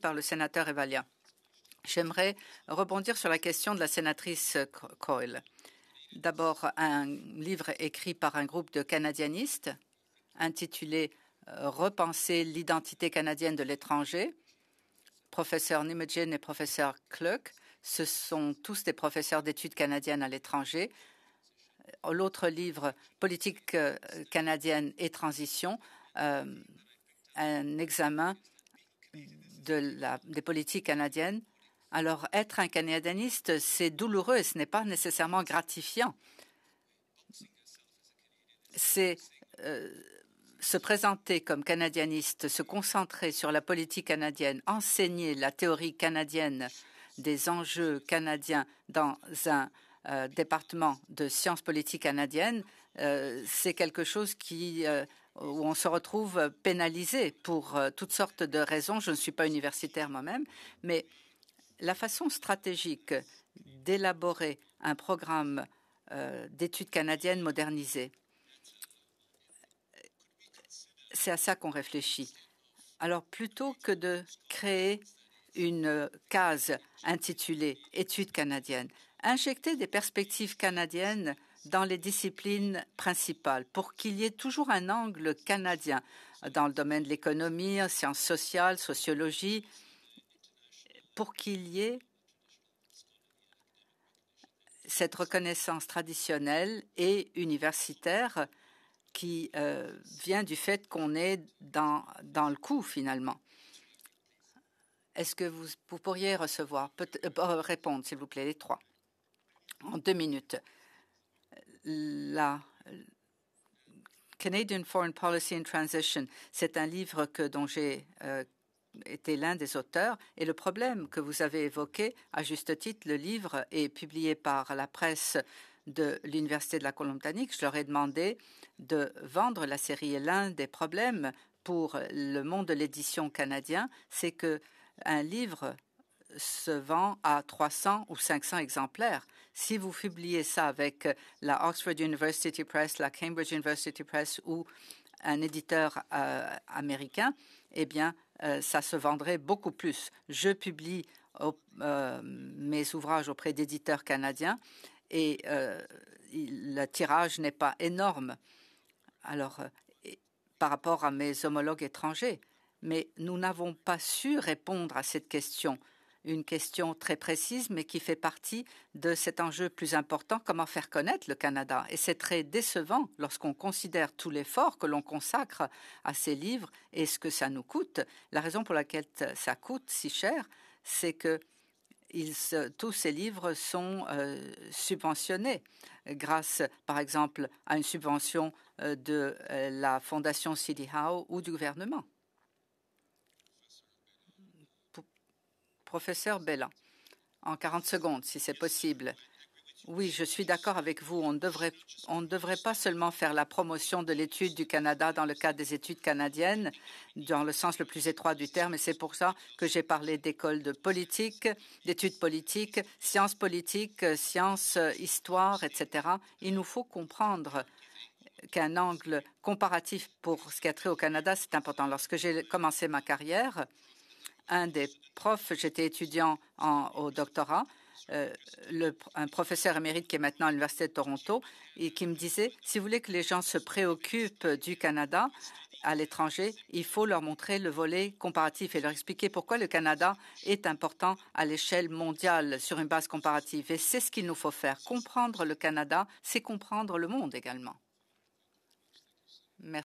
par le sénateur Evalia. J'aimerais rebondir sur la question de la sénatrice Coyle. D'abord, un livre écrit par un groupe de canadianistes intitulé euh, Repenser l'identité canadienne de l'étranger. Professeur Nimogen et professeur Cluck, ce sont tous des professeurs d'études canadiennes à l'étranger. L'autre livre, Politique euh, canadienne et transition, euh, un examen de des politiques canadiennes. Alors, être un canadieniste, c'est douloureux et ce n'est pas nécessairement gratifiant. C'est euh, se présenter comme canadieniste, se concentrer sur la politique canadienne, enseigner la théorie canadienne des enjeux canadiens dans un euh, département de sciences politiques canadiennes, euh, c'est quelque chose qui où on se retrouve pénalisé pour euh, toutes sortes de raisons. Je ne suis pas universitaire moi-même, mais la façon stratégique d'élaborer un programme euh, d'études canadiennes modernisées, c'est à ça qu'on réfléchit. Alors plutôt que de créer une euh, case intitulée Études canadiennes, injecter des perspectives canadiennes dans les disciplines principales pour qu'il y ait toujours un angle canadien dans le domaine de l'économie, sciences sociales, sociologie, pour qu'il y ait cette reconnaissance traditionnelle et universitaire qui euh, vient du fait qu'on est dans, le coup finalement. Est-ce que vous, pourriez recevoir, euh, répondre, s'il vous plaît, les trois, en deux minutes la Canadian Foreign Policy in Transition. C'est un livre dont j'ai euh, été l'un des auteurs, et le problème que vous avez évoqué, à juste titre, le livre est publié par la presse de l'Université de la Colombie-Britannique. Je leur ai demandé de vendre la série. Et l'un des problèmes pour le monde de l'édition canadien, c'est que livre se vend à 300 ou 500 exemplaires. Si vous publiez ça avec euh, la Oxford University Press, la Cambridge University Press ou un éditeur euh, américain, eh bien, euh, ça se vendrait beaucoup plus. Je publie mes ouvrages auprès d'éditeurs canadiens et le tirage n'est pas énorme alors, par rapport à mes homologues étrangers. Mais nous n'avons pas su répondre à cette question une question très précise, mais qui fait partie de cet enjeu plus important, comment faire connaître le Canada. Et c'est très décevant lorsqu'on considère tout l'effort que l'on consacre à ces livres et ce que ça nous coûte. La raison pour laquelle ça coûte si cher, c'est que tous ces livres sont euh, subventionnés grâce, par exemple, à une subvention euh, de euh, la Fondation City Howe ou du gouvernement. professeur Bellan, en 40 secondes, si c'est possible. Oui, je suis d'accord avec vous. On ne, devrait, on devrait pas seulement faire la promotion de l'étude du Canada dans le cadre des études canadiennes, dans le sens le plus étroit du terme, et c'est pour ça que j'ai parlé d'école de politique, d'études politiques, sciences politiques, sciences, histoire, etc. Il nous faut comprendre qu'un angle comparatif pour ce qui a trait au Canada, c'est important. Lorsque j'ai commencé ma carrière, un des profs, j'étais étudiant au doctorat, euh, un professeur émérite qui est maintenant à l'Université de Toronto, et qui me disait, si vous voulez que les gens se préoccupent du Canada à l'étranger, il faut leur montrer le volet comparatif et leur expliquer pourquoi le Canada est important à l'échelle mondiale sur une base comparative. Et c'est ce qu'il nous faut faire. Comprendre le Canada, c'est comprendre le monde également.